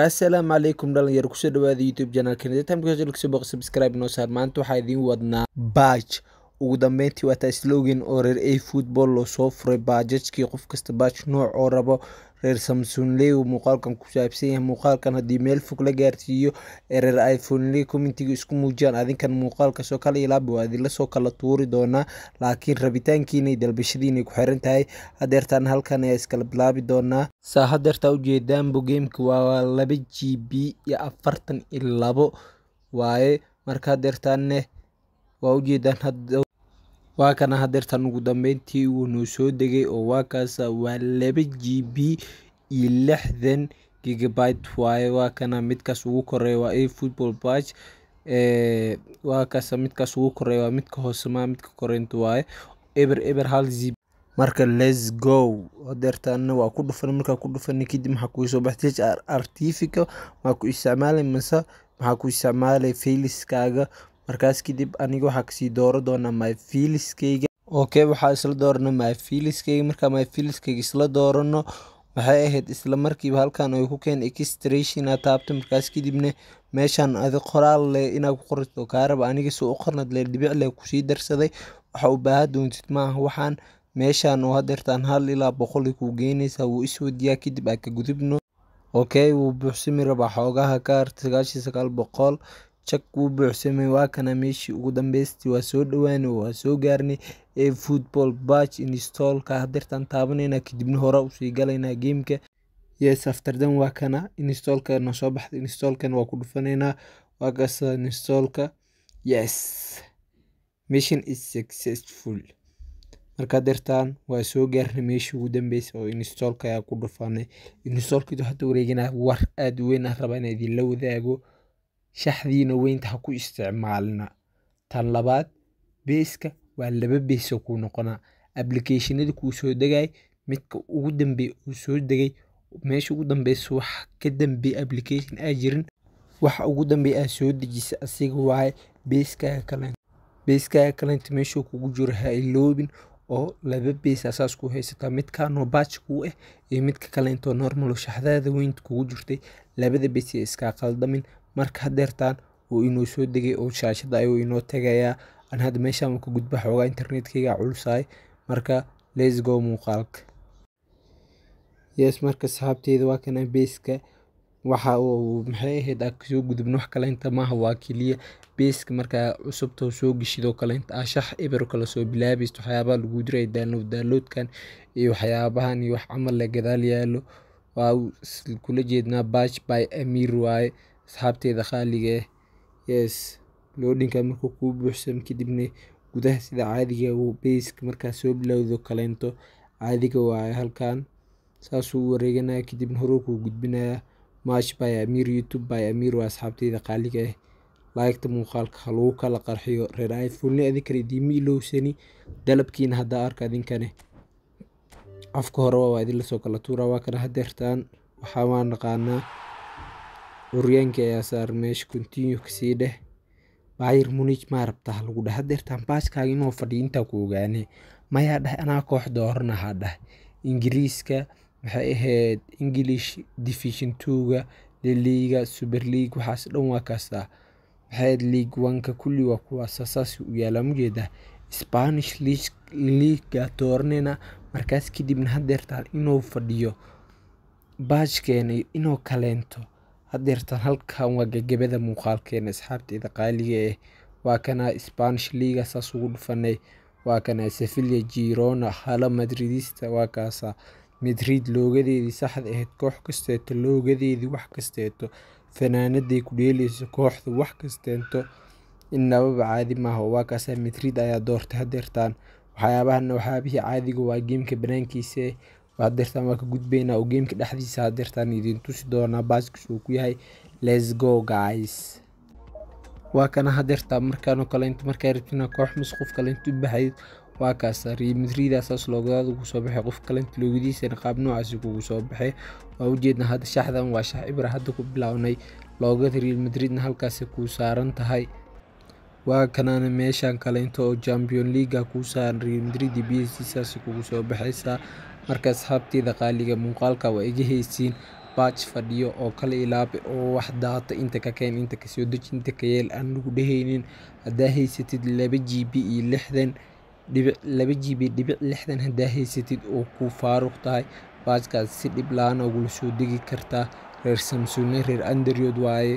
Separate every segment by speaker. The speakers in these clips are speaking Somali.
Speaker 1: asalaamu calaykum dhalinyar kusoo dhawaada youtube janaalkeena time kasoo boq subscribe noo saar maanta waxaa idiin wadnaa baaj ugu dambeyntii waa taa slogan oo reer a football loo soo furay baajajkii qof kasta baaj nooc oo rabo reer samsunley leo muuqaalkan ku saabsan yahay muuqaalkan haddii meel fog la gaarsiiyo ee reer iphone le isku muujiyaan adinkan muuqaalkasoo kala ilaabi waa idinla soo kala tuuri doonaa laakiin rabitaankiina dalbashadiinay ku xiran tahay hadeertaan halkan ayaa iskala bilaabi doonaa saa hadeertaa ujeedaanbo geemka waa laba g b iyo afartan iyo labo waaye marka hadeertaanne waa ujeedaan waa kana hadeertan ugu dambeyntii wuu noo soo degay oo waakaasa waa laba g b iyo lixdan gigabyte waaye waa kana midkaas ugu koreeya waa a football batch waa midkaas ugu koreeya waa midka hoosema midka koreynta waaye eber eber hal zb marka let's go hadeertaana waa ku dhufan markaa ku dhufana kadib maxaa kugu soo baxay h r r t ku isticmaalay mase maxaa ku isticmaalay failiskaaga markaas kadib aniga waxaa kasii dooro doonaa myfiliskeyga okay waxaa isla doorana myfiliskeyga markaa myfiliskeyga isla doorano waxay ahayd isla markiiba halkan ay ku keen extration aad taabto markaas kadibna meeshaan adi qoraal leh inaad ku qorto kaaraba aniga si u qornad leh dhibic leh kusii darsaday waxa u baahan doontid maaha waxaan meeshan oo hadeertaan hal ilaa boqoli kuu geynaysaa wuu iswadiyaa kadib aa ka gudubno okay wuu buuxsami rabaa xoogaha kaar sagaashan sagaal boqol Shak wuu buuxsamay, waa kana meeshii ugu dambeystay waa soo dhawaanay oo waan soo gaarnay eFootball Badge install-ka haddatan taabanayna kadibna hore usii galaynaa gameka yes after then waa kana install na soo baxday install waa ku dhufanaynaa waa kaasa install yes mission is successful marka hadeertan waa soo gaarnay meeshii ugu dambeysay oo install ayaa ku dhufanay install hadda wareeganaa war aada weyn aan ah, rabaa inaan idinla wadaago shaxdiina weynta ha ku isticmaalna tan labaad beeska waa laba beesoo kuu noqonaa ablicathonada kuu soo degay midka ugu dambeey uu soo degay meesha ugu dambeysa wax ka dambeey application aa jirin waxa ugu dambeey aad soo dejisa asiga waaye beeskaaga kalent beeskaaga kalenta meeshuu kugu jiro ha iloobin oo laba beesa saas ku haysataa midkaanoo baaj kuu ah iyo midka kalentoo normalo shaxdaada weynta kugu jirtay labada bees iskaa qaldamin marka hadeertan wuu inoo soo degay oo shaashada ayuu inoo tagayaa an hadda meeshaan ku gudba xoogaa internetkayga culusahay marka lesgo muuqaalka yes marka saxaabteyda waa kana beeska waxa uu maxay ahayd aa kasoo gudubna wax kaleynta maaha waa keliya beeska markaa cusubta soo geshidoo kaleynta ah shax ebero kale soo bilaabayst waxyaabaha lagu diray daalnood daalloodkan iyo waxyaabahan iyo wax camal le gadaal yaalo waa kula jeednaa batch by amir waaye asxaabteeda khaaliga yes loodhinka markuu kuu buuxsamo kadibna gudaha sida caadiga beyska markaa soo bilowdo kaleynto caadiga waayo halkan saasuu u wareeganaya kadibna horuukuu gudbinaya mash by amiir youtube by amiir waa asxaabteyda qaaliga ah eh. laagta muuqaalka halagu kala qarxiyo reer ifolni idinkana idiima ilowsani dalabkiina haddaa arka idinkane afka horeba waa idin lasoo kala tuuraa waa kana hadeertaan waxaa waan naqaanaa Horyaalka ayaa saar meesha Coutinho kasii dheh Bayern Munich marabtaa lagudahy hadertan baskaga ino fadiyo inta kuogane maya dahe ana koox dooranaha dahe ingiriska maxay ehed English division twoga laliga super league waxas dhan waan kastaa maxay ehed league onka kuli waa kuwaasa saas u yaala majedaa Spanish liiga dooraneyna markas kadibna hadertan ino fadhiyo baashkena ino kaleento hadeertan halkan waa gagabada muuqaalkeena asxaabteeda qaaliga eh waa kanaa Spanish liaga saas ugu dhufanay waa kana Sevilla Girona hala Madridista waa kaasa Madrid loogadeedii saxda ahayd koox kasteeto loogadeedii wax kasteeto fanaanaday ku dheelayso kooxda wax kasteento innababa caadi maaha waa kaasa Madrid ayaa doortay hadeertan waxyaabahana waxyaabihii caadiga waa geemka banaankiisa eh waad dirtaan waa ka gudbaynaa ah, oo geemka dhexdiisa had idin tusi doonaa baaskis uu ku yahay lesgo guys waa kana hadeertaa markaanoo kale inta markaa rabtina koox mis qof kale inta u waa kaasa real madriida saas loogadaada ugu soo baxay qof kaleinta loogadiisana qaab noocaas kugu soo baxay waa ujeedna hadda shaxdan waa shax ibra hadda ku bilaawnay loogada real madridna halkaas ku saaran tahay waa kanaana meeshan kale inta oo champion leaga kuu saaran real madrid iyo b s kugu soo baxaysa marka asxaabteyda qaaliga muuqaalka waa iga heysiin baaj fadhiyo oo kala ilaabi oo wax daata inta ka keen inta ka deji inta ka yeel anugu dhehaynin haddaa haysatid laba gb iyo lixdan dhibic laba gb dhibic lixdan haddaa haysatid oo ku faaruq tahay baajkaas si dhib la-aan ah ogula soo degi kartaa reer samsune reer andriod waaye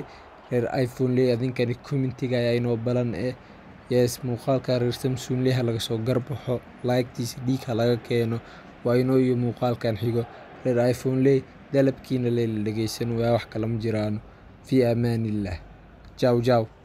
Speaker 1: reer iphone ley adinkani commentiga inoo balan eh yes muuqaalka reer samsune leh laga soo garbaxo laagtiisa dhiig ha laga keeno waa iyo muuqaalkan xigo reer iphone ley dalabkiina leyla dhegaysan waa wax kalama jiraano fii amaaniillaah jaw jaw